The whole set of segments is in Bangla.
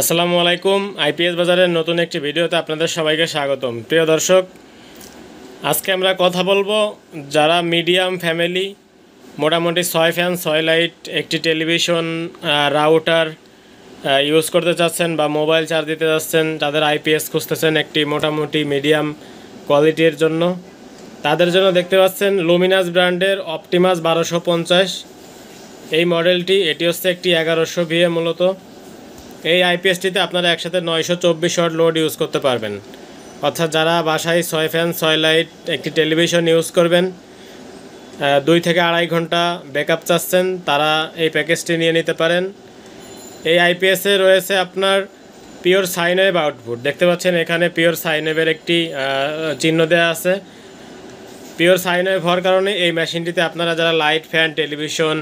আসসালামু আলাইকুম আইপিএস বাজারের নতুন একটি ভিডিওতে আপনাদের সবাইকে স্বাগতম প্রিয় দর্শক আজকে আমরা কথা বলবো যারা মিডিয়াম ফ্যামিলি মোটামুটি ছয় ফ্যান ছয় লাইট একটি টেলিভিশন রাউটার ইউজ করতে চাচ্ছেন বা মোবাইল চার্জ দিতে চাচ্ছেন তাদের আইপিএস খুঁজতেছেন একটি মোটামুটি মিডিয়াম কোয়ালিটির জন্য তাদের জন্য দেখতে পাচ্ছেন লুমিনাস ব্র্যান্ডের অপটিমাস বারোশো পঞ্চাশ এই মডেলটি এটি হচ্ছে একটি এগারোশো ভিএ মূলত এই আইপিএসটিতে আপনারা একসাথে নয়শো চব্বিশ শট লোড ইউজ করতে পারবেন অর্থাৎ যারা বাসায় ছয় ফ্যান ছয় লাইট একটি টেলিভিশন ইউজ করবেন দুই থেকে আড়াই ঘন্টা আপ চাচ্ছেন তারা এই প্যাকেজটি নিয়ে নিতে পারেন এই আইপিএসে রয়েছে আপনার পিওর সাইন আউটপুট দেখতে পাচ্ছেন এখানে পিওর সাইন একটি চিহ্ন দেওয়া আছে পিওর সাইন হওয়ার কারণে এই মেশিনটিতে আপনারা যারা লাইট ফ্যান টেলিভিশন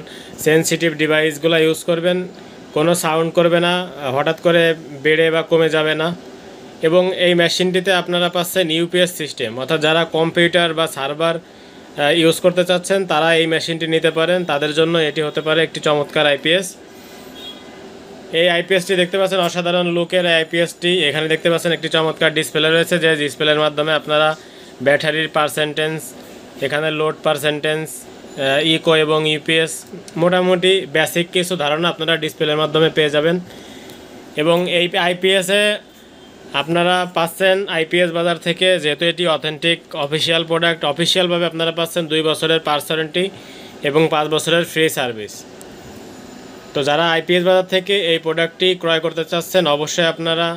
সেন্সিটিভ ডিভাইসগুলো ইউজ করবেন কোনো সাউন্ড করবে না হঠাৎ করে বেড়ে বা কমে যাবে না এবং এই মেশিনটিতে আপনারা পাচ্ছেন ইউপিএস সিস্টেম অর্থাৎ যারা কম্পিউটার বা সার্ভার ইউজ করতে চাচ্ছেন তারা এই মেশিনটি নিতে পারেন তাদের জন্য এটি হতে পারে একটি চমৎকার আইপিএস এই আইপিএসটি দেখতে পাচ্ছেন অসাধারণ লুকের আইপিএসটি এখানে দেখতে পাচ্ছেন একটি চমৎকার ডিসপ্লে রয়েছে যে ডিসপ্লের মাধ্যমে আপনারা ব্যাটারির পার্সেন্টেজ এখানে লোড পার্সেন্টেজ ইকো এবং ইউপিএস মোটামুটি বেসিক কিছু ধারণা আপনারা ডিসপ্লের মাধ্যমে পেয়ে যাবেন এবং এই আইপিএসে আপনারা পাচ্ছেন আইপিএস বাজার থেকে যেহেতু এটি অথেন্টিক অফিসিয়াল প্রোডাক্ট অফিসিয়ালভাবে আপনারা পাচ্ছেন দুই বছরের পার্স ওয়ারেন্টি এবং পাঁচ বছরের ফ্রি সার্ভিস তো যারা আইপিএস বাজার থেকে এই প্রোডাক্টটি ক্রয় করতে চাচ্ছেন অবশ্যই আপনারা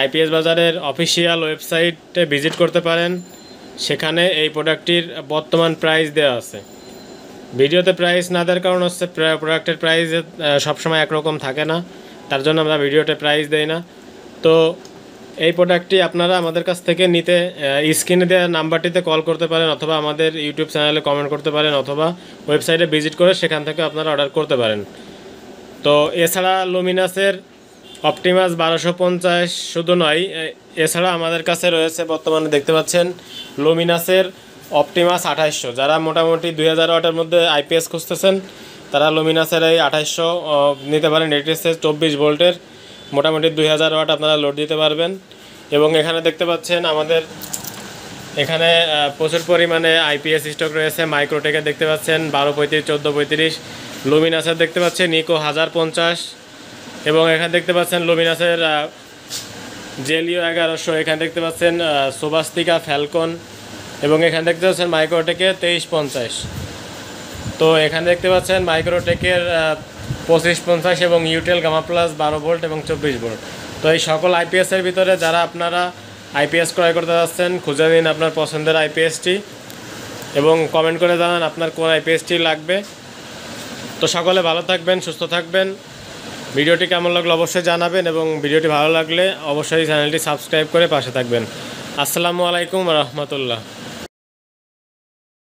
আইপিএস বাজারের অফিসিয়াল ওয়েবসাইটে ভিজিট করতে পারেন সেখানে এই প্রোডাক্টটির বর্তমান প্রাইস দেওয়া আছে ভিডিওতে প্রাইস না দেওয়ার কারণ হচ্ছে প্রোডাক্টের প্রাইস সবসময় একরকম থাকে না তার জন্য আমরা ভিডিওতে প্রাইস দেই না তো এই প্রোডাক্টটি আপনারা আমাদের কাছ থেকে নিতে স্ক্রিনে দেওয়া নাম্বারটিতে কল করতে পারেন অথবা আমাদের ইউটিউব চ্যানেলে কমেন্ট করতে পারেন অথবা ওয়েবসাইটে ভিজিট করে সেখান থেকে আপনারা অর্ডার করতে পারেন তো এছাড়া লুমিনাসের অপটিমাস বারোশো পঞ্চাশ শুধু নয় এছাড়া আমাদের কাছে রয়েছে বর্তমানে দেখতে পাচ্ছেন লুমিনাসের অপটিমাস আঠাইশশো যারা মোটামুটি দুই হাজার ওয়াটের মধ্যে আইপিএস খুঁজতেছেন তারা লুমিনাসের এই আঠাইশশো নিতে পারেন এটি হচ্ছে চব্বিশ ভোল্টের মোটামুটি দুই হাজার ওয়াট আপনারা লোড দিতে পারবেন এবং এখানে দেখতে পাচ্ছেন আমাদের এখানে প্রচুর পরিমাণে আইপিএস স্টক রয়েছে মাইক্রোটেকের দেখতে পাচ্ছেন বারো পঁয়ত্রিশ চোদ্দো পঁয়ত্রিশ লুমিনাসের দেখতে পাচ্ছেন নিকো হাজার পঞ্চাশ এবং এখানে দেখতে পাচ্ছেন লুমিনাসের জেলিও এগারোশো এখানে দেখতে পাচ্ছেন সোবাস্তিকা ফ্যালকন এবং এখানে দেখতে পাচ্ছেন মাইক্রোটেকের তেইশ পঞ্চাশ তো এখানে দেখতে পাচ্ছেন মাইক্রোটেকের পঁচিশ পঞ্চাশ এবং ইউটেল গামা প্লাস বারো ভোল্ট এবং চব্বিশ ভোল্ট তো এই সকল আইপিএসের ভিতরে যারা আপনারা আইপিএস ক্রয় করতে যাচ্ছেন খুঁজে নিন আপনার পছন্দের আইপিএসটি এবং কমেন্ট করে জানান আপনার কোন আইপিএসটি লাগবে তো সকলে ভালো থাকবেন সুস্থ থাকবেন ভিডিওটি কেমন লাগলো অবশ্যই জানাবেন এবং ভিডিওটি ভালো লাগলে অবশ্যই চ্যানেলটি সাবস্ক্রাইব করে পাশে থাকবেন আসসালামু আলাইকুম রহমতুল্লাহ